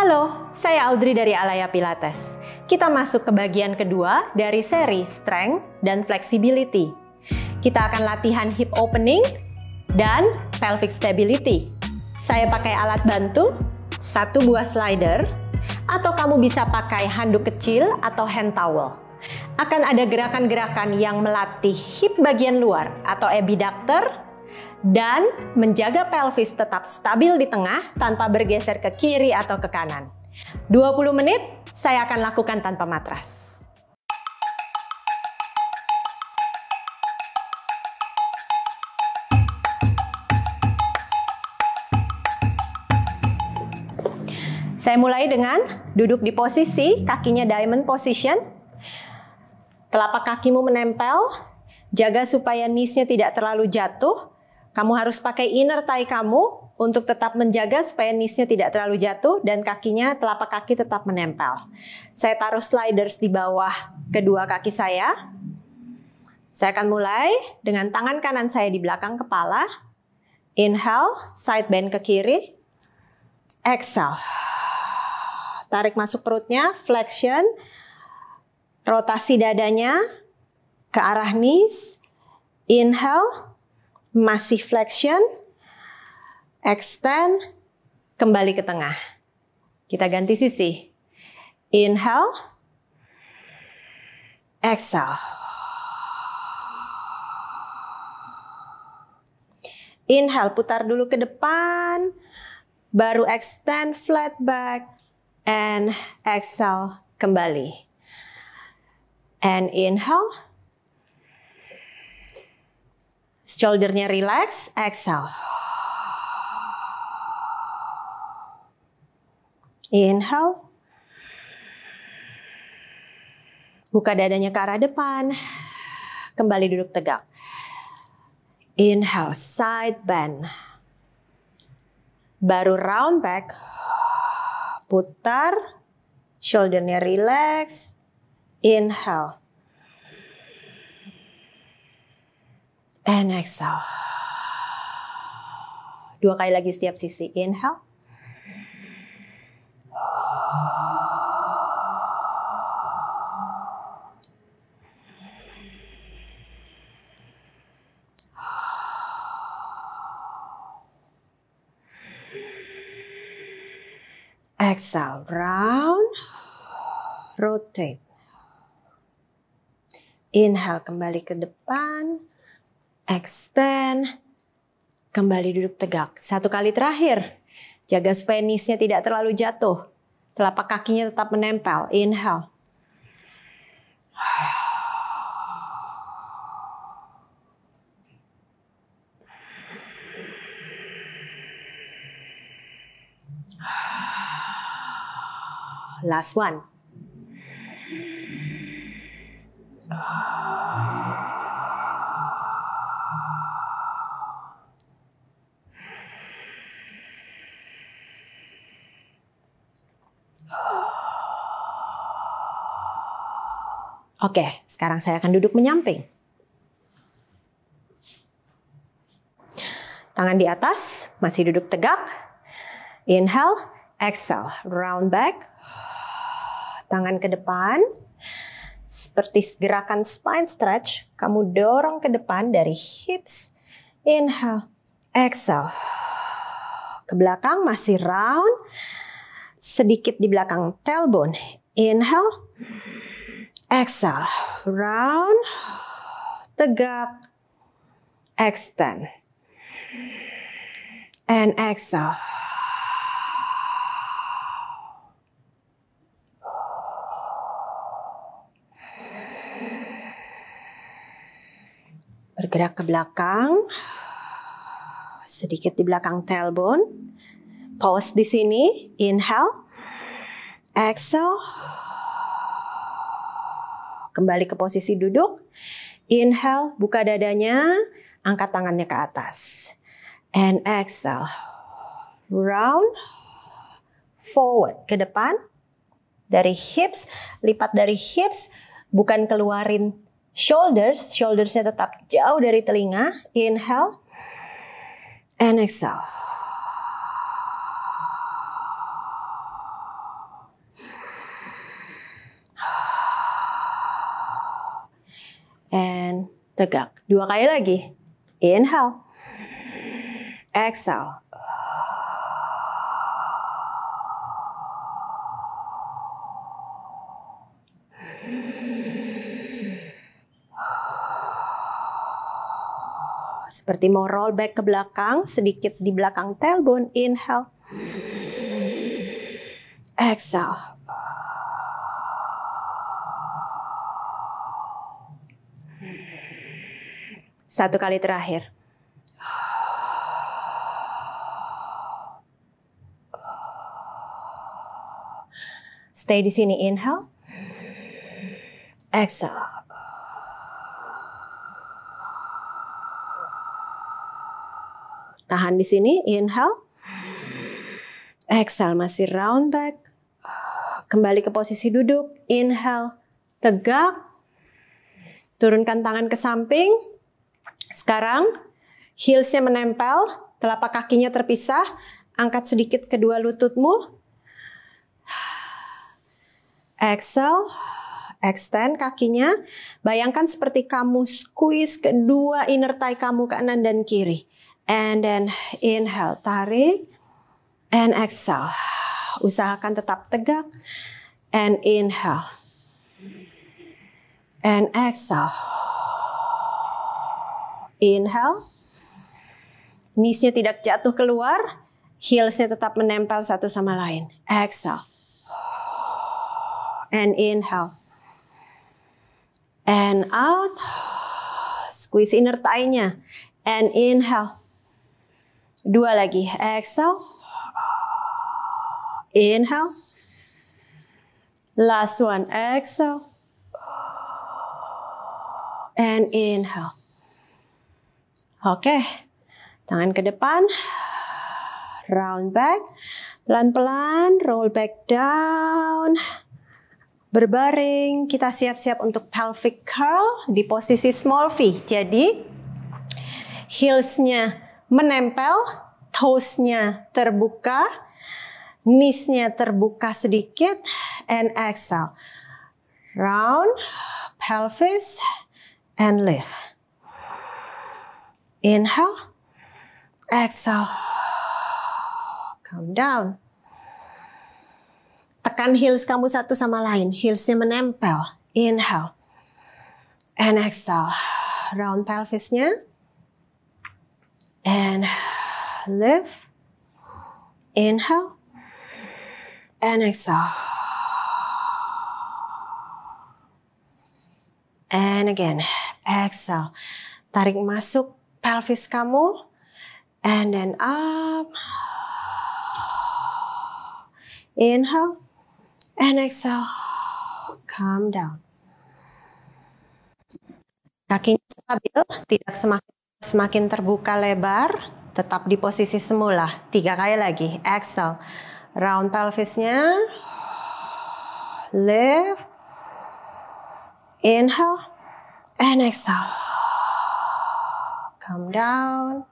Halo, saya Audrey dari Alaya Pilates. Kita masuk ke bagian kedua dari seri Strength dan Flexibility. Kita akan latihan hip opening dan pelvic stability. Saya pakai alat bantu, satu buah slider, atau kamu bisa pakai handuk kecil atau hand towel. Akan ada gerakan-gerakan yang melatih hip bagian luar atau abductor, dan menjaga pelvis tetap stabil di tengah tanpa bergeser ke kiri atau ke kanan. 20 menit saya akan lakukan tanpa matras. Saya mulai dengan duduk di posisi kakinya diamond position. Telapak kakimu menempel, jaga supaya nisnya tidak terlalu jatuh. Kamu harus pakai inner thigh kamu untuk tetap menjaga supaya nisnya tidak terlalu jatuh dan kakinya telapak kaki tetap menempel. Saya taruh sliders di bawah kedua kaki saya. Saya akan mulai dengan tangan kanan saya di belakang kepala. Inhale, side bend ke kiri. Exhale. Tarik masuk perutnya, flexion. Rotasi dadanya ke arah knees. Inhale, masih flexion, extend, kembali ke tengah. Kita ganti sisi. Inhale, exhale. Inhale, putar dulu ke depan, baru extend flat back, and exhale kembali. And inhale, Shouldernya relax, exhale. Inhale. Buka dadanya ke arah depan. Kembali duduk tegak. Inhale, side bend. Baru round back. Putar. Shouldernya relax. Inhale. and exhale. Dua kali lagi setiap sisi. Inhale. Exhale, round, rotate. Inhale kembali ke depan, extend, kembali duduk tegak. Satu kali terakhir, jaga spenisnya tidak terlalu jatuh. Telapak kakinya tetap menempel. Inhale. Last one. Oke, sekarang saya akan duduk menyamping. Tangan di atas, masih duduk tegak. Inhale, exhale, round back. Tangan ke depan. Seperti gerakan spine stretch, kamu dorong ke depan dari hips. Inhale, exhale. Ke belakang masih round. Sedikit di belakang tailbone. Inhale. Exhale, round, tegak, extend. And exhale. Bergerak ke belakang. Sedikit di belakang tailbone. Pause di sini. Inhale. Exhale. Kembali ke posisi duduk. Inhale, buka dadanya, angkat tangannya ke atas. And exhale. Round, forward, ke depan. Dari hips, lipat dari hips, bukan keluarin shoulders, shouldersnya tetap jauh dari telinga. Inhale, and exhale. and tegak. Dua kali lagi. Inhale. Exhale. Seperti mau roll back ke belakang, sedikit di belakang tailbone. Inhale. Exhale. Satu kali terakhir. Stay di sini. Inhale. Exhale. Tahan di sini. Inhale. Exhale. Masih round back. Kembali ke posisi duduk. Inhale. Tegak. Turunkan tangan ke samping. Sekarang heelsnya menempel, telapak kakinya terpisah, angkat sedikit kedua lututmu. Exhale, extend kakinya. Bayangkan seperti kamu squeeze kedua inner thigh kamu kanan dan kiri. And then inhale, tarik. And exhale. Usahakan tetap tegak. And inhale. And exhale. Inhale. Knees-nya tidak jatuh keluar. Heels-nya tetap menempel satu sama lain. Exhale. And inhale. And out. Squeeze inner thigh-nya. And inhale. Dua lagi. Exhale. Inhale. Last one. Exhale. And inhale. Oke, tangan ke depan, round back, pelan-pelan roll back down, berbaring. Kita siap-siap untuk pelvic curl di posisi small V. Jadi heelsnya menempel, toesnya terbuka, kneesnya terbuka sedikit, and exhale. Round, pelvis, and lift. Inhale. Exhale. Come down. Tekan heels kamu satu sama lain. Heelsnya menempel. Inhale. And exhale. Round pelvisnya. And lift. Inhale. And exhale. And again. Exhale. Tarik masuk pelvis kamu. And then up. Inhale. And exhale. Calm down. Kakinya stabil, tidak semakin, semakin terbuka lebar. Tetap di posisi semula. Tiga kali lagi. Exhale. Round pelvisnya. Lift. Inhale. And exhale come down.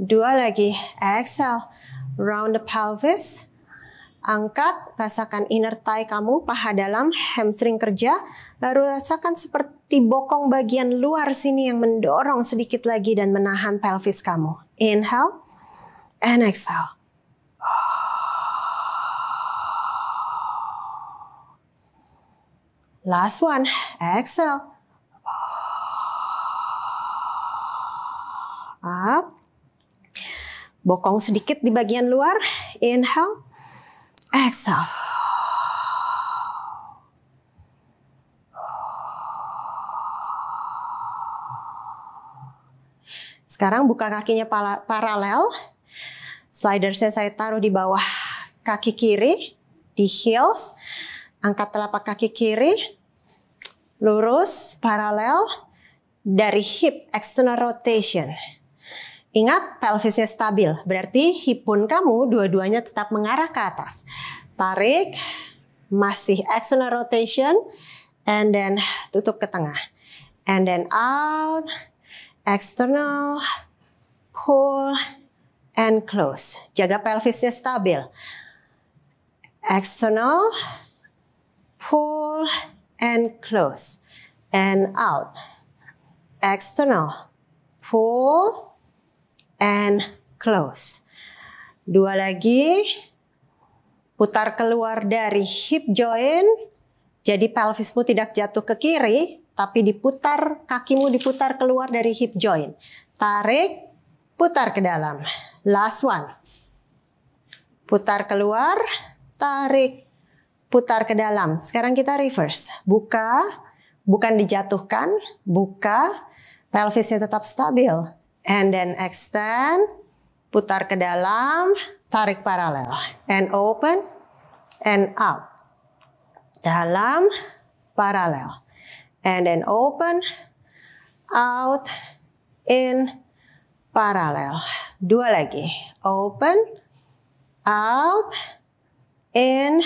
Dua lagi, exhale, round the pelvis. Angkat, rasakan inner thigh kamu, paha dalam, hamstring kerja. Lalu rasakan seperti bokong bagian luar sini yang mendorong sedikit lagi dan menahan pelvis kamu. Inhale and exhale. Last one, exhale. up. Bokong sedikit di bagian luar. Inhale. Exhale. Sekarang buka kakinya paralel. Slider saya saya taruh di bawah kaki kiri, di heels. Angkat telapak kaki kiri, lurus, paralel, dari hip external rotation. Ingat, pelvisnya stabil, berarti hip pun kamu dua-duanya tetap mengarah ke atas. Tarik, masih external rotation, and then tutup ke tengah. And then out, external, pull, and close. Jaga pelvisnya stabil. External, pull, and close. And out, external, pull, and close. Dua lagi. Putar keluar dari hip joint. Jadi pelvismu tidak jatuh ke kiri, tapi diputar kakimu diputar keluar dari hip joint. Tarik, putar ke dalam. Last one. Putar keluar, tarik, putar ke dalam. Sekarang kita reverse. Buka, bukan dijatuhkan, buka, pelvisnya tetap stabil and then extend, putar ke dalam, tarik paralel, and open, and out, dalam, paralel, and then open, out, in, paralel. Dua lagi, open, out, in,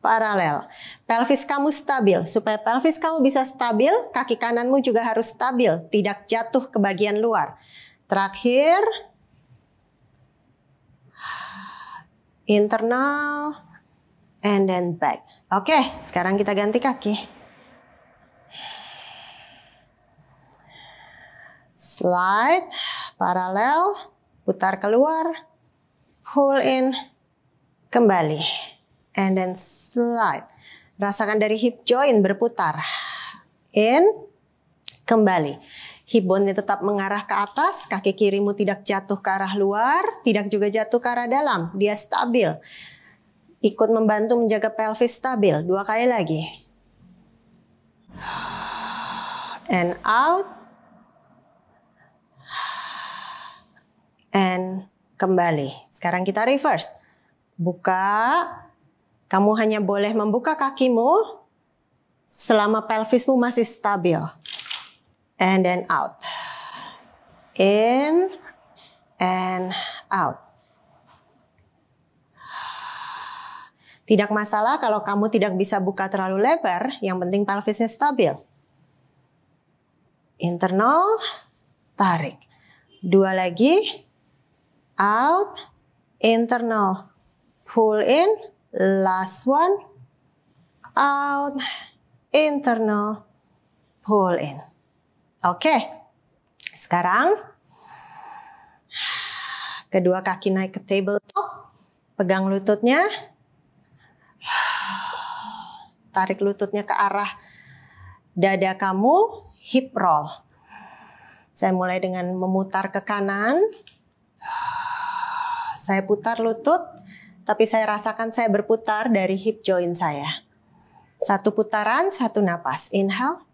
paralel. Pelvis kamu stabil. Supaya pelvis kamu bisa stabil, kaki kananmu juga harus stabil, tidak jatuh ke bagian luar. Terakhir, internal, and then back. Oke, sekarang kita ganti kaki. Slide, paralel, putar keluar, pull in, kembali. And then slide. Rasakan dari hip joint berputar. In, kembali hibonnya tetap mengarah ke atas, kaki kirimu tidak jatuh ke arah luar, tidak juga jatuh ke arah dalam, dia stabil. Ikut membantu menjaga pelvis stabil, dua kali lagi. And out. And kembali. Sekarang kita reverse. Buka. Kamu hanya boleh membuka kakimu selama pelvismu masih stabil and then out. In and out. Tidak masalah kalau kamu tidak bisa buka terlalu lebar, yang penting pelvisnya stabil. Internal, tarik. Dua lagi, out, internal, pull in, last one, out, internal, pull in. Oke, sekarang kedua kaki naik ke tabletop, pegang lututnya, tarik lututnya ke arah dada kamu, hip roll. Saya mulai dengan memutar ke kanan, saya putar lutut, tapi saya rasakan saya berputar dari hip joint saya. Satu putaran, satu napas. Inhale.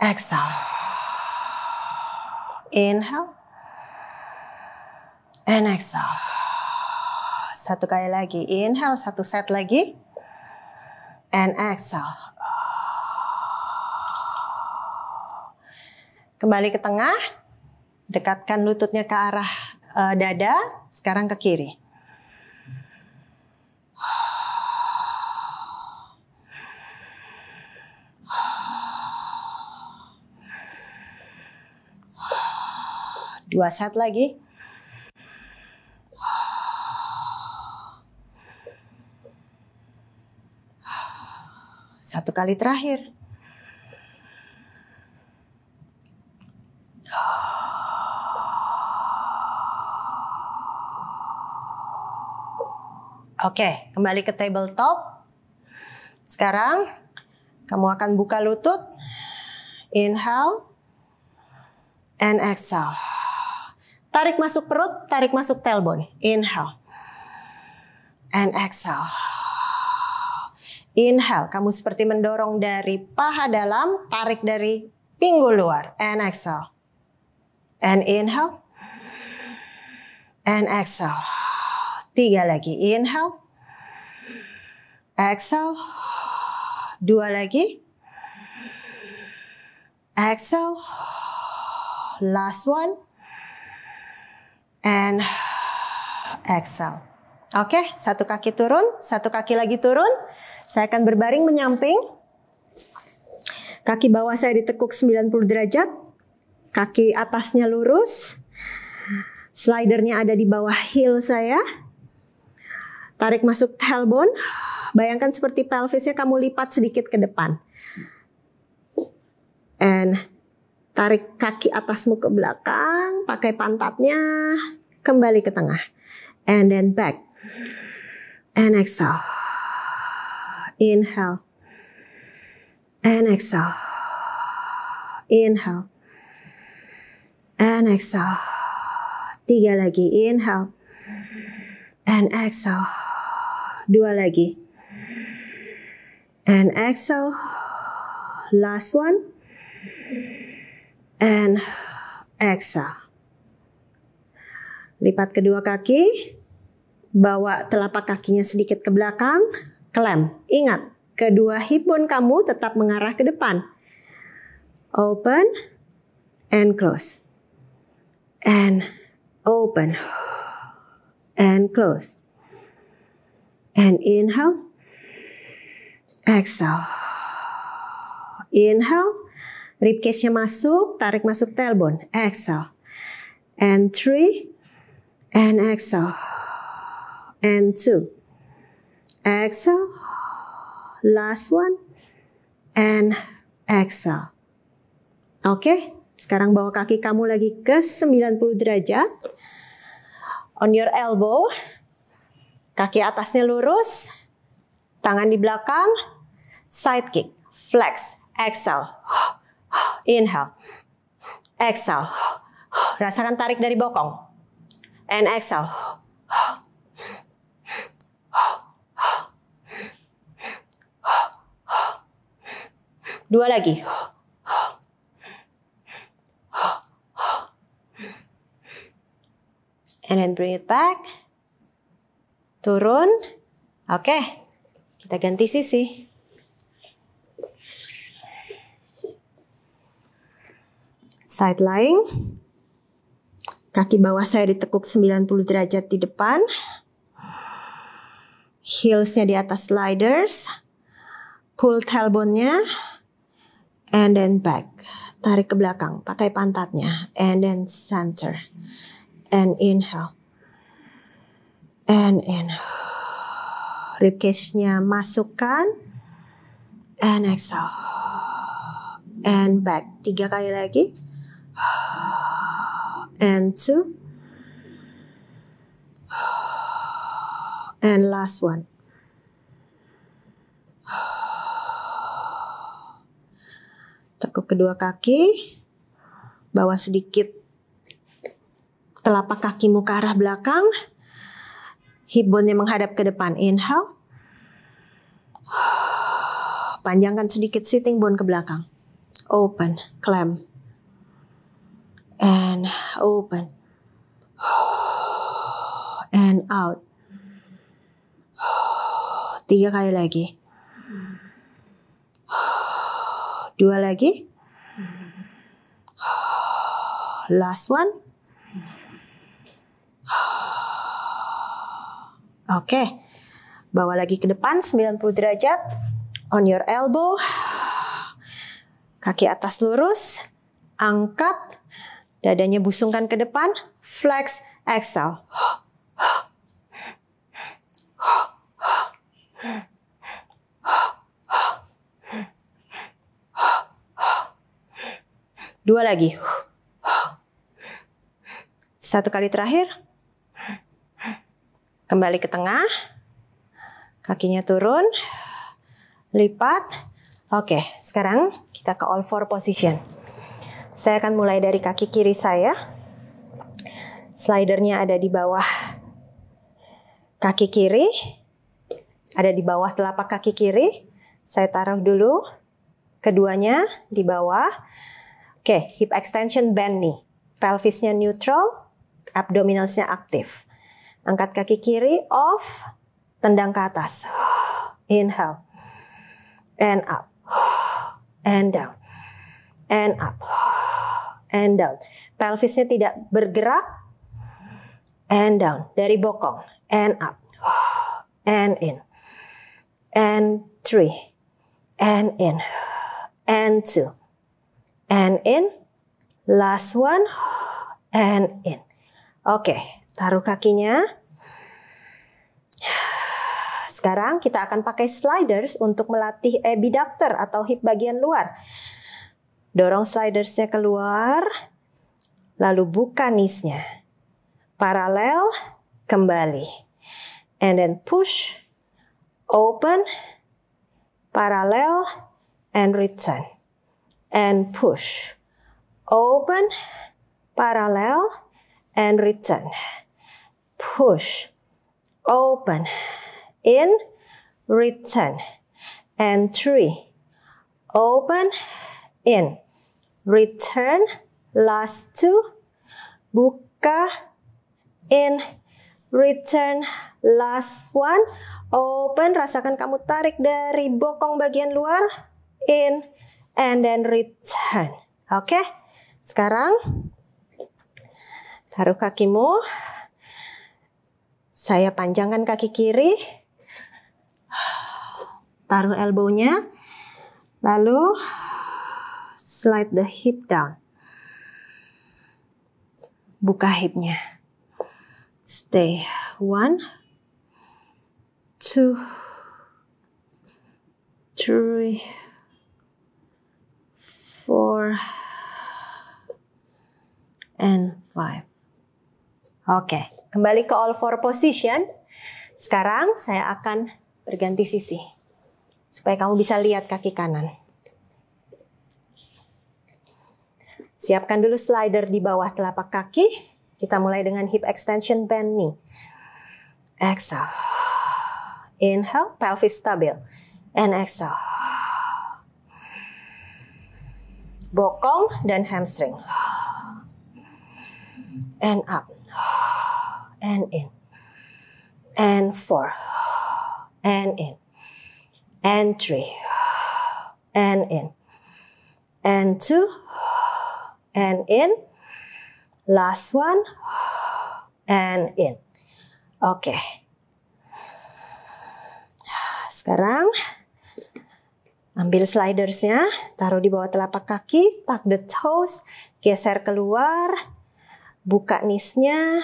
Exhale. Inhale. And exhale. Satu kali lagi. Inhale, satu set lagi. And exhale. Kembali ke tengah. Dekatkan lututnya ke arah uh, dada. Sekarang ke kiri. Dua set lagi. Satu kali terakhir. Oke, kembali ke tabletop. Sekarang kamu akan buka lutut. Inhale and exhale. Tarik masuk perut, tarik masuk tailbone. Inhale. And exhale. Inhale, kamu seperti mendorong dari paha dalam, tarik dari pinggul luar. And exhale. And inhale. And exhale. Tiga lagi. Inhale. Exhale. Dua lagi. Exhale. Last one and exhale. Oke, okay, satu kaki turun, satu kaki lagi turun. Saya akan berbaring menyamping. Kaki bawah saya ditekuk 90 derajat. Kaki atasnya lurus. Slidernya ada di bawah heel saya. Tarik masuk tailbone. Bayangkan seperti pelvisnya kamu lipat sedikit ke depan. And Tarik kaki atasmu ke belakang, pakai pantatnya, kembali ke tengah. And then back. And exhale. Inhale. And exhale. Inhale. And exhale. Tiga lagi. Inhale. And exhale. Dua lagi. And exhale. Last one and exhale. Lipat kedua kaki, bawa telapak kakinya sedikit ke belakang, klem. Ingat, kedua hip bone kamu tetap mengarah ke depan. Open and close. And open and close. And inhale. Exhale. Inhale. Ribcage-nya masuk, tarik masuk tailbone. Exhale. And three. And exhale. And two. Exhale. Last one. And exhale. Oke, okay? sekarang bawa kaki kamu lagi ke 90 derajat. On your elbow. Kaki atasnya lurus. Tangan di belakang. Side kick. Flex. Exhale. Inhale. Exhale. Rasakan tarik dari bokong. And exhale. Dua lagi. And then bring it back. Turun. Oke. Okay. Kita ganti sisi. side lying. Kaki bawah saya ditekuk 90 derajat di depan. Heelsnya di atas sliders. Pull tailbone-nya. And then back. Tarik ke belakang. Pakai pantatnya. And then center. And inhale. And in. Ribcage-nya masukkan. And exhale. And back. Tiga kali lagi and two and last one Cukup kedua kaki bawa sedikit telapak kakimu ke arah belakang hip bone menghadap ke depan inhale panjangkan sedikit sitting bone ke belakang open clamp and open and out tiga kali lagi dua lagi last one oke okay. bawa lagi ke depan 90 derajat on your elbow kaki atas lurus angkat Dadanya busungkan ke depan, flex, exhale. Dua lagi. Satu kali terakhir. Kembali ke tengah. Kakinya turun. Lipat. Oke, sekarang kita ke all four position. Saya akan mulai dari kaki kiri saya. Slidernya ada di bawah kaki kiri, ada di bawah telapak kaki kiri. Saya taruh dulu keduanya di bawah. Oke, hip extension bend nih. Pelvisnya neutral, abdominalsnya aktif. Angkat kaki kiri, off, tendang ke atas. Inhale, and up, and down, and up and down. Pelvisnya tidak bergerak, and down. Dari bokong, and up, and in, and three, and in, and two, and in, last one, and in. Oke, okay, taruh kakinya. Sekarang kita akan pakai sliders untuk melatih eh, abductor atau hip bagian luar. Dorong slidersnya keluar, lalu buka nisnya. Paralel, kembali. And then push, open, paralel, and return. And push, open, paralel, and return. Push, open, in, return. And three, open, in. Return, last two. Buka, in. Return, last one. Open, rasakan kamu tarik dari bokong bagian luar. In, and then return. Oke, okay? sekarang taruh kakimu. Saya panjangkan kaki kiri. Taruh elbownya. Lalu slide the hip down. Buka hipnya. Stay. One, two, three, four, and five. Oke, okay. kembali ke all four position. Sekarang saya akan berganti sisi supaya kamu bisa lihat kaki kanan. Siapkan dulu slider di bawah telapak kaki. Kita mulai dengan hip extension bend knee. Exhale. Inhale, pelvis stabil. And exhale. Bokong dan hamstring. And up. And in. And four. And in. And three. And in. And two and in. Last one and in. Oke. Okay. Sekarang ambil slidersnya, taruh di bawah telapak kaki, tuck the toes, geser keluar, buka nisnya,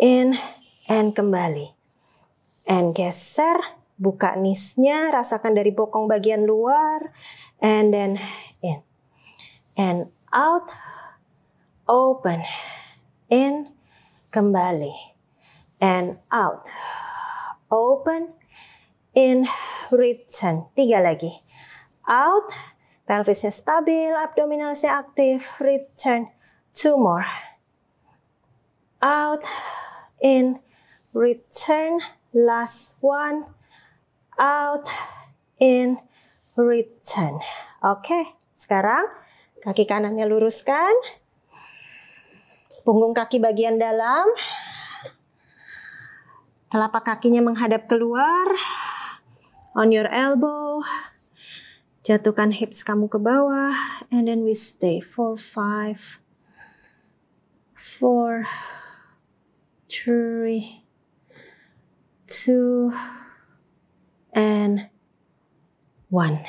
in and kembali. And geser, buka nisnya, rasakan dari bokong bagian luar, and then in. And out, open, in, kembali, and out, open, in, return. Tiga lagi. Out, pelvisnya stabil, abdominalnya aktif, return. Two more. Out, in, return. Last one. Out, in, return. Oke, okay. sekarang Kaki kanannya luruskan. Punggung kaki bagian dalam. Telapak kakinya menghadap keluar. On your elbow. Jatuhkan hips kamu ke bawah. And then we stay. Four, five. Four. Three. Two. And one.